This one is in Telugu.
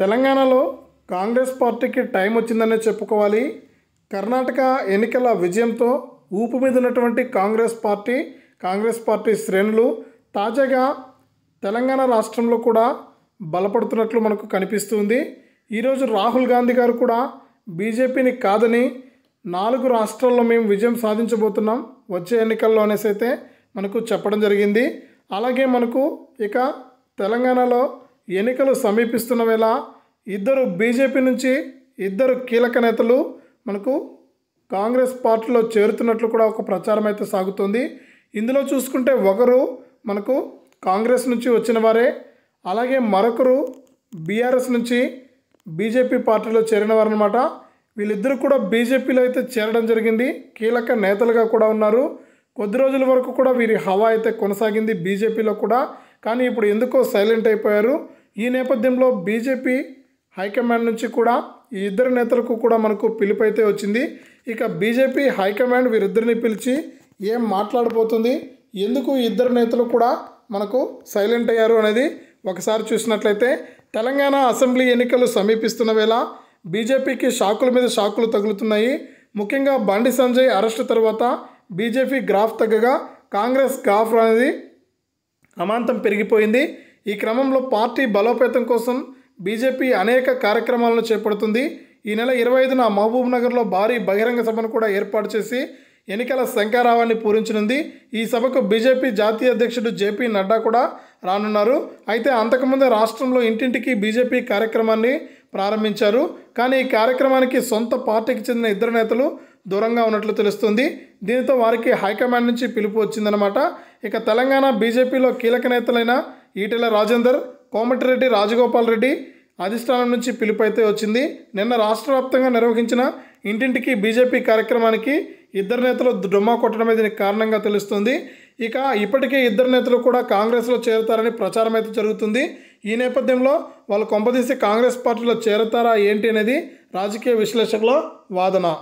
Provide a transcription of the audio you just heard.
తెలంగాణలో కాంగ్రెస్ పార్టీకి టైం వచ్చిందనే చెప్పుకోవాలి కర్ణాటక ఎన్నికల విజయంతో ఊపు మీద ఉన్నటువంటి కాంగ్రెస్ పార్టీ కాంగ్రెస్ పార్టీ శ్రేణులు తాజాగా తెలంగాణ రాష్ట్రంలో కూడా బలపడుతున్నట్లు మనకు కనిపిస్తుంది ఈరోజు రాహుల్ గాంధీ గారు కూడా బీజేపీని కాదని నాలుగు రాష్ట్రాల్లో మేము విజయం సాధించబోతున్నాం వచ్చే ఎన్నికల్లో అనేసి అయితే మనకు చెప్పడం జరిగింది అలాగే మనకు ఇక తెలంగాణలో ఎన్నికలు సమీపిస్తున్న వేళ ఇద్దరు బీజేపీ నుంచి ఇద్దరు కీలక నేతలు మనకు కాంగ్రెస్ పార్టీలో చేరుతున్నట్లు కూడా ఒక ప్రచారం అయితే సాగుతుంది ఇందులో చూసుకుంటే ఒకరు మనకు కాంగ్రెస్ నుంచి వచ్చిన వారే అలాగే మరొకరు బీఆర్ఎస్ నుంచి బీజేపీ పార్టీలో చేరిన వారనమాట వీళ్ళిద్దరూ కూడా బీజేపీలో అయితే చేరడం జరిగింది కీలక నేతలుగా కూడా ఉన్నారు కొద్ది రోజుల వరకు కూడా వీరి హవా అయితే కొనసాగింది బీజేపీలో కూడా కానీ ఇప్పుడు ఎందుకో సైలెంట్ అయిపోయారు ఈ నేపథ్యంలో బీజేపీ హైకమాండ్ నుంచి కూడా ఈ ఇద్దరు నేతలకు కూడా మనకు పిలుపు అయితే వచ్చింది ఇక బీజేపీ హైకమాండ్ వీరిద్దరిని పిలిచి ఏం మాట్లాడబోతుంది ఎందుకు ఇద్దరు నేతలు కూడా మనకు సైలెంట్ అయ్యారు అనేది ఒకసారి చూసినట్లయితే తెలంగాణ అసెంబ్లీ ఎన్నికలు సమీపిస్తున్న వేళ బీజేపీకి షాకుల మీద షాకులు తగులుతున్నాయి ముఖ్యంగా బండి సంజయ్ అరెస్ట్ తర్వాత బీజేపీ గ్రాఫ్ తగ్గగా కాంగ్రెస్ గ్రాఫ్ అనేది అమాంతం పెరిగిపోయింది ఈ క్రమంలో పార్టీ బలోపేతం కోసం బీజేపీ అనేక కార్యక్రమాలను చేపడుతుంది ఈ నెల ఇరవై ఐదున మహబూబ్ నగర్లో భారీ బహిరంగ సభను కూడా ఏర్పాటు చేసి ఎన్నికల శంకారావాన్ని పూరించనుంది ఈ సభకు బీజేపీ జాతీయ అధ్యక్షుడు జేపీ నడ్డా కూడా రానున్నారు అయితే అంతకుముందే రాష్ట్రంలో ఇంటింటికి బీజేపీ కార్యక్రమాన్ని ప్రారంభించారు కానీ ఈ కార్యక్రమానికి సొంత పార్టీకి చెందిన ఇద్దరు నేతలు దూరంగా ఉన్నట్లు తెలుస్తుంది దీనితో వారికి హైకమాండ్ నుంచి పిలుపు వచ్చిందనమాట ఇక తెలంగాణ బీజేపీలో కీలక నేతలైన ఈటెల రాజేందర్ కోమటిరెడ్డి రాజగోపాల్ రెడ్డి అధిష్టానం నుంచి పిలుపు అయితే వచ్చింది నిన్న రాష్ట్ర వ్యాప్తంగా నిర్వహించిన ఇంటింటికి బీజేపీ కార్యక్రమానికి ఇద్దరు నేతలు డొమ్మా కొట్టడం దీనికి కారణంగా తెలుస్తుంది ఇక ఇప్పటికే ఇద్దరు నేతలు కూడా కాంగ్రెస్లో చేరుతారని ప్రచారం అయితే జరుగుతుంది ఈ నేపథ్యంలో వాళ్ళు కొంపదీసి కాంగ్రెస్ పార్టీలో చేరతారా ఏంటి అనేది రాజకీయ విశ్లేషకుల వాదన